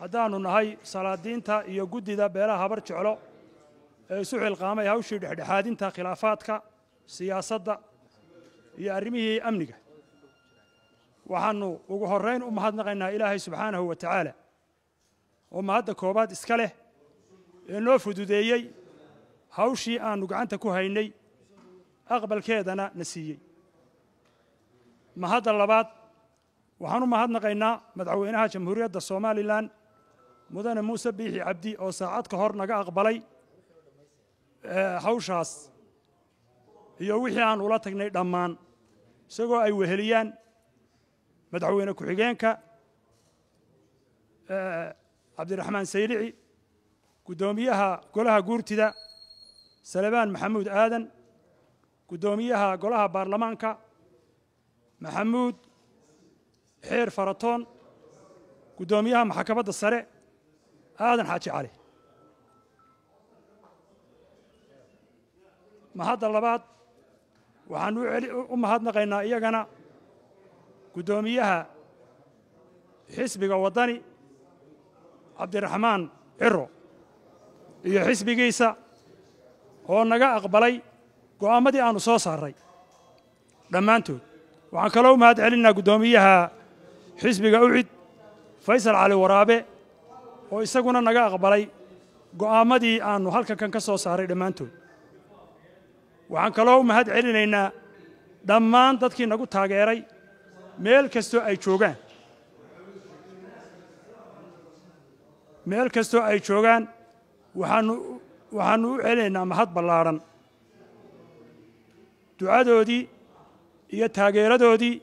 haddaanu nahay salaadiinta iyo guddida beelaha habar jeclo ee isu xilqaamay hawshii dhexdhexaadinta khilaafaadka siyaasadda iyo arrimihii amniga waxaanu ugu horrayn u mahadnaqaynaa ilaahay subxaanahu wa tacaala oo mahadda koowaad iska leh ee noo fududeeyey hawshii aannu gacanta ku haynay aqbalkeedana na siiyey mahadda labaad waxaan u mahadnaqaynaa madaxweynaha jamhuuriyadda somalilan mudane muuse biixi cabdi oo saacad ka hor naga aqbalay eh, hawshaas iyo wixii aan ula tagnay dhammaan isagoo ay weheliyaan madaxweyne ku-xigeenka eh, cabdiraxmaan saylici guddoomiyaha golaha guurtida salebaan maxamuud aadan guddoomiyaha golaha baarlamaanka maxamuud xeer faratoon guddoomiyaha maxkamadda sare aadan xaaji cali mahadda labaad waxaan u mahadnaqaynaa iyagana guddoomiyaha xisbiga wadani cabdiraxmaan ciro iyo xisbigiisa oo naga aqbalay go'aammadii aanu soo saarray dhammaantood waxaan kaloo u mahad celinaa guddoomiyaha xisbiga ucid faysal cali waraabe oo isaguna naga aqbalay go'aammadii aanu halka kan ka soo saaray dhammaantood waxaan kaloo u mahad celinaynaa dhammaan dadkii nagu taageeray meel kastoo ay joogaan meel kastoo ay joogaan waxaannu waxaanu u celinaynaa mahad ballaadhan ducadoodii iyo taageeradoodii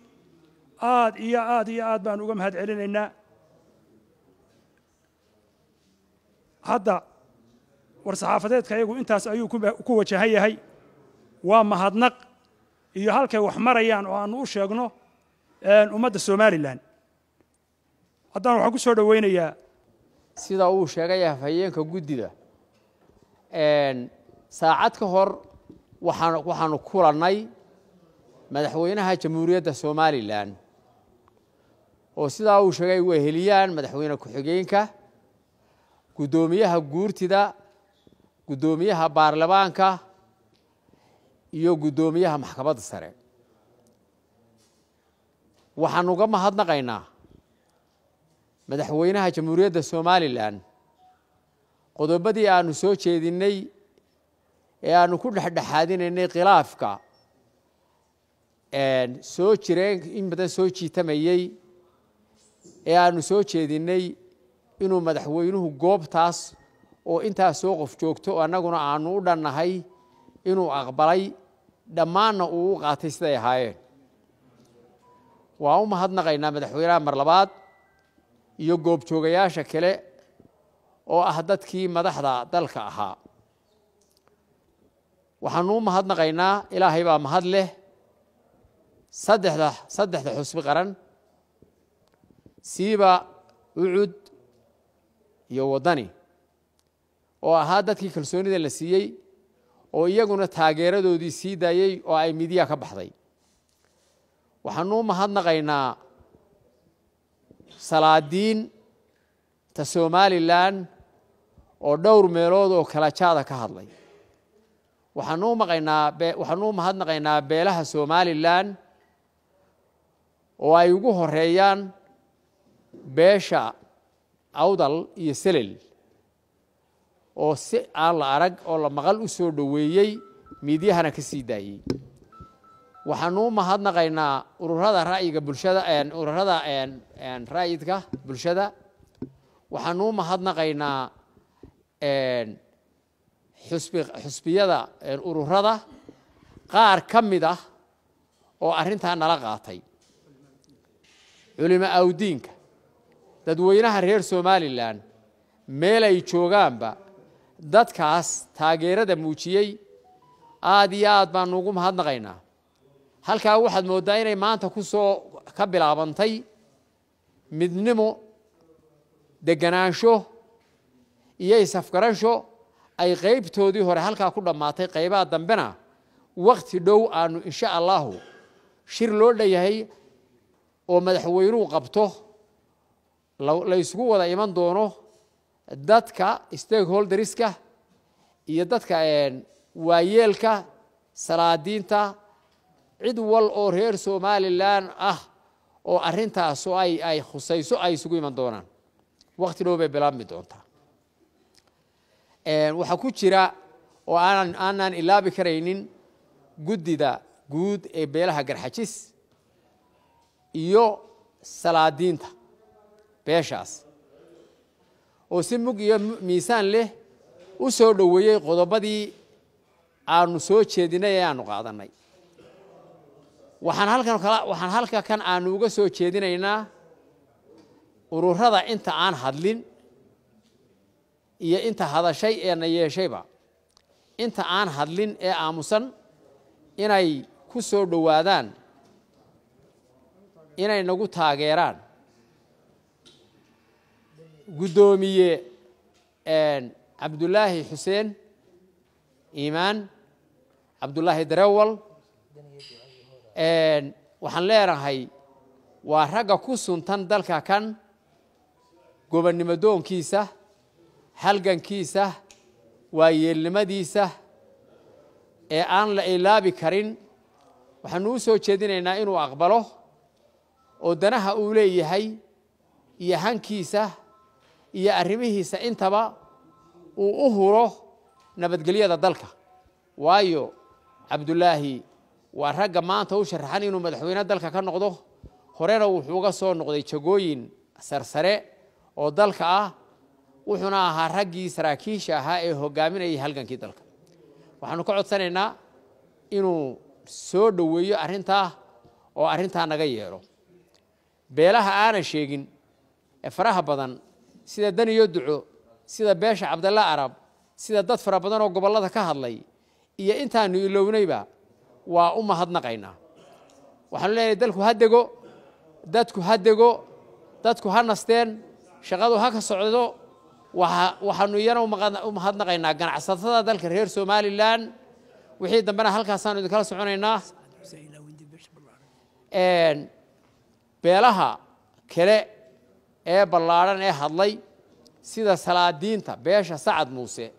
aad iyo aad iyo aad baan uga mahad celinaynaa hadda war-saxaafadeedka iyagu intaas ayuu ku wajahan yahay waa mahadnaq iyo halkay wax marayaan oo aannu u sheegno ummadda somalilan haddaan waxaan ku soo dhoweynayaa sida uu sheegay afhayeenka guddida saacad ka hor waxaan waxaanu kulannay madaxweynaha jamhuuriyadda somalilan oo sidaa uu sheegay waa heliyaan madaxweyne ku-xigeenka guddoomiyaha guurtida guddoomiyaha baarlamaanka iyo guddoomiyaha maxkamadda sare waxaan uga mahadnaqaynaa madaxweynaha jamhuuriyadda somalilan qodobadii aanu soo jeedinay ee aanu ku dhexdhexaadinaynay khilaafka soo jireen in badan soo jiitamayey ee aanu soo jeedinnay inuu madaxweynuhu goobtaas oo intaas soo qof joogto annaguna aanu u dhannahay inuu aqbalay dhammaanna uu u qaatay siday ahaayeen waa u mahadnaqaynaa madaxweynaha mar labaad iyo goobjoogayaasha kale oo ah dadkii madaxda dalka ahaa waxaanu u mahadnaqaynaa ilaahay baa mahad leh saddexda saddexda xusbi qaran siiba ucud iyo waddani oo ahaa dadkii kalsoonida la siiyey oo iyaguna taageeradoodii sii daayey oo ay midiya ka baxday waxaanu u mahadnaqaynaa salaadiin ta somalilan oo dhowr meelood oo kalajaada ah ka hadlay waxaanu u mahadnaqaynaa beelaha somalilan oo ay ugu horeeyaan beesha awdal iyo selel oo si aan la arag oo la maqal u soo dhoweeyey miidyahana ka sii daayey waxaanuu mahadnaqaynaa ururada ra'yiga bulshada ururada raayidka bulshada waxaanuu mahadnaqaynaa xusbiyada ururada qaar ka mid ah oo arrintaa nala qaatay culimo awdiinka dadweynaha reer somalilan meel ay joogaanba dadkaas taageerada muujiyey aad iyo aad baanu ugu mahadnaqaynaa halkaa waxaad mooddaa inay maanta ku soo ka bilaabantay midnimo deganaansho iyo isafgaransho ay qaybtoodii hore halkaa ku dhammaatay qaybaha dambena wakhti dhow aanu insha allahu shir loo dhan yahay oo madaxweynuhu qabto la isugu wada iman doono dadka stakeholderska iyo dadka waayeelka salaadiinta cid wal oo reer somalilan ah oo arintaasu ay ay khusayso ay isugu iman doonaan waqti dhow bay bilaabmi doontaa waxaa ku jira oo aanaan ilaabi karaynin guddida guud ee beelaha garxajis iyo salaadiinta beeshaas oo si mug iyo miisaan leh u soo dhoweeyey qodobadii aanu soo jeedinay ee aanu qaadanay waxaan halka kan aanu uga soo jeedinaynaa ururada inta aan hadlin iyo inta hadashay ee na yeeshayba inta aan hadlin ee aamusan inay ku soo dhowaadaan inay nagu taageeraan guddoomiye cabdullaahi xuseen iimaan cabdullaahi darewal waxaan leenahay waa ragga ku suntan dalka kan gobonnimo doonkiisa halgankiisa waayeelnimadiisa ee aan la ilaabi karin waxaanu u soo jeedinaynaa inuu aqbalo oo danaha uu leeyahay iyo hankiisa iyo arrimihiisa intaba uu u huro nabadgelyada dalka waayo cabdulaahi waa ragga maanta u sharaxan inuu madaxweyne dalka ka noqdo horena wuxuuga soo noqday jagooyin sarsare oo dalka ah wuxuuna ahaa raggii saraakiisha ahaa ee hogaaminayay halgankii dalka waxaanu ka codsanaynaa inuu soo dhoweeyo arrintaa oo arrintaa naga yeelo beelaha aana sheegin ee faraha badan sida daniyo duco sida beesha cabdille arab sida dad fara badan oo gobollada ka hadlay iyo intaanu ilownayba waa u mahadnaqaynaa waxaanu leenahay dalku ha dego dadku ha dego dadku ha nasteen shaqadu ha ka socdo waxaanu iyana u mahadnaqaynaa ganacsatada dalka reer somalilan wixii dambena halkaasaanu idinkala soconaynaa beelaha kale ee ballaadhan ee hadlay sida salaadiinta beesha sacad muuse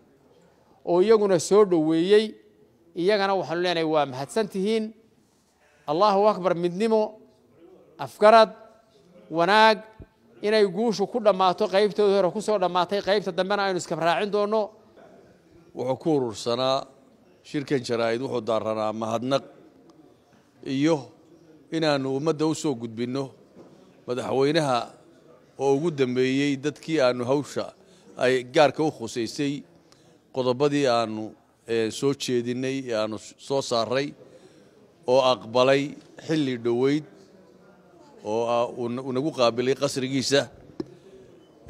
oo iyaguna soo dhoweeyey iyagana waxaanu leenahay waa mahadsan tihiin allahu akbar midnimo afgarad wanaag inay guushu ku dhammaato qaybtoodii hore ku soo dhammaatay qaybta dambena aynu iskabraacin doonno wuxuu ku urursanaa shirkan jaraa'id wuxuu daaranaa mahadnaq iyo inaanu ummadda u soo gudbinno madaxweynaha oo ugu dambeeyey dadkii aanu hawsha ay gaarka u khusaysay qodobadii aanu soo jeedinay ee aanu soo saaray oo aqbalay xilli dhoweyd oo nagu qaabilay qasrigiisa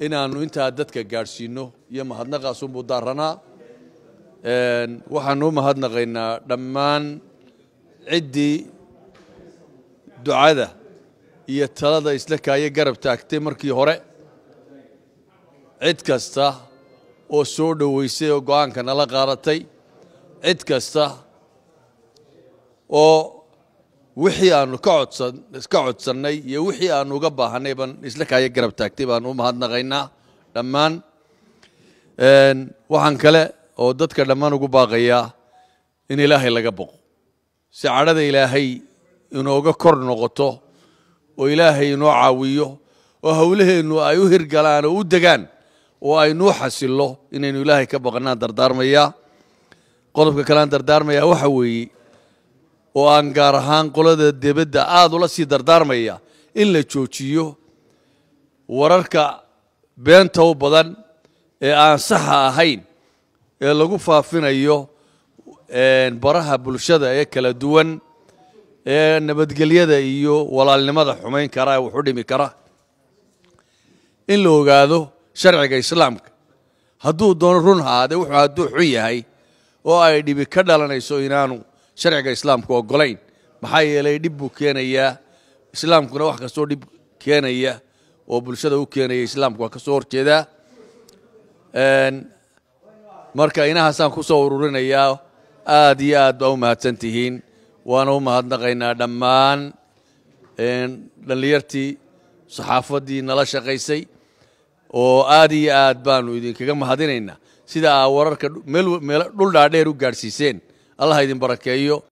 inaannu intaa dadka gaadhsiino iyo mahadnaqaas unbuu daaranaa waxaanu u mahadnaqaynaa dhammaan ciddii ducada iyo talada isla kaaye garab taagtay markii hore cid kasta oo soo dhoweysay oo go-aanka nala qaadatay cid kasta oo wixii aanu ka codsannay iyo wixii aanu uga baahannay baan isla kaaye garab taagtay baan u mahadnaqaynaa dhammaan waxaan kale oo dadka dhammaan ugu baaqayaa in ilaahay laga boqo si cadhada ilaahay inooga kor noqoto oo ilaahay inoo caawiyo oo howlaheennu ay u hirgalaan oo u degaan oo ay nuu xasillo inaynu ilaahay ka baqanaan dardaarmayaa qodobka kaleaan dardaarmayaa waxa weeye oo aan gaar ahaan qolada debadda aada ula sii dardaarmaya in la joojiyo wararka beenta u badan ee aan saxa ahayn ee lagu faafinayo baraha bulshada ee kala duwan ee nabadgelyada iyo walaalnimada xumayn kara ee wuxu dhimi kara in la ogaado sharciga islaamka haduu doono run haadee wuxuu hadduu xun yahay oo ay dhibi ka dhalanayso inaanu sharciga islaamku ogolayn maxaa yeelay dhib buu keenayaa islaamkuna wax kastoo dhib keenaya oo bulshada u keenaya islaamku waa ka horjeedaa marka inahaasaan ku soo ururinayaa aad iyo aad baa u mahadsan tihiin waana u mahadnaqaynaa dhammaan dhallinyartii saxaafaddii nala shaqaysay oo aad iyo aad baanu idinkaga mahadinaynaa sida aa wararka meelo dhuldhaadheer u gaadhsiiseen allah idin barakeeyo